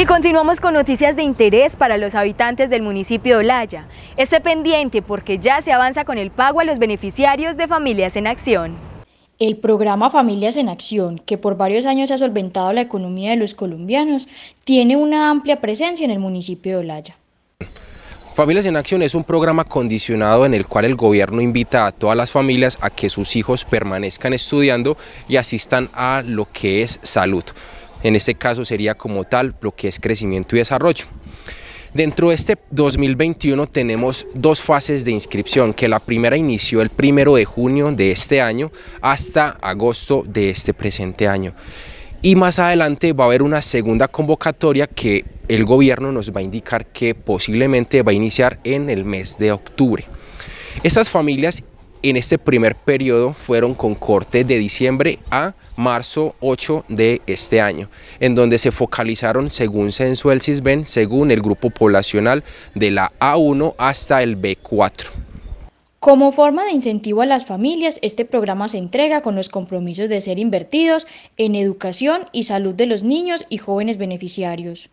Y continuamos con noticias de interés para los habitantes del municipio de Olaya. Esté pendiente porque ya se avanza con el pago a los beneficiarios de Familias en Acción. El programa Familias en Acción, que por varios años ha solventado la economía de los colombianos, tiene una amplia presencia en el municipio de Olaya. Familias en Acción es un programa condicionado en el cual el gobierno invita a todas las familias a que sus hijos permanezcan estudiando y asistan a lo que es salud. En este caso sería como tal lo que es crecimiento y desarrollo. Dentro de este 2021 tenemos dos fases de inscripción, que la primera inició el primero de junio de este año hasta agosto de este presente año. Y más adelante va a haber una segunda convocatoria que el gobierno nos va a indicar que posiblemente va a iniciar en el mes de octubre. Estas familias en este primer periodo fueron con cortes de diciembre a marzo 8 de este año, en donde se focalizaron según censo del según el grupo poblacional de la A1 hasta el B4. Como forma de incentivo a las familias, este programa se entrega con los compromisos de ser invertidos en educación y salud de los niños y jóvenes beneficiarios.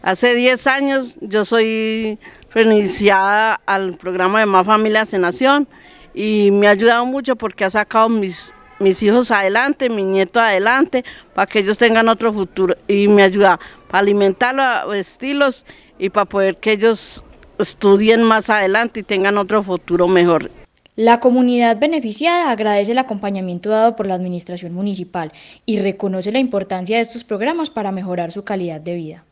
Hace 10 años yo soy iniciada al programa de Más Familias en Nación y me ha ayudado mucho porque ha sacado mis, mis hijos adelante, mi nieto adelante, para que ellos tengan otro futuro y me ayuda para alimentar los estilos y para poder que ellos estudien más adelante y tengan otro futuro mejor. La comunidad beneficiada agradece el acompañamiento dado por la Administración Municipal y reconoce la importancia de estos programas para mejorar su calidad de vida.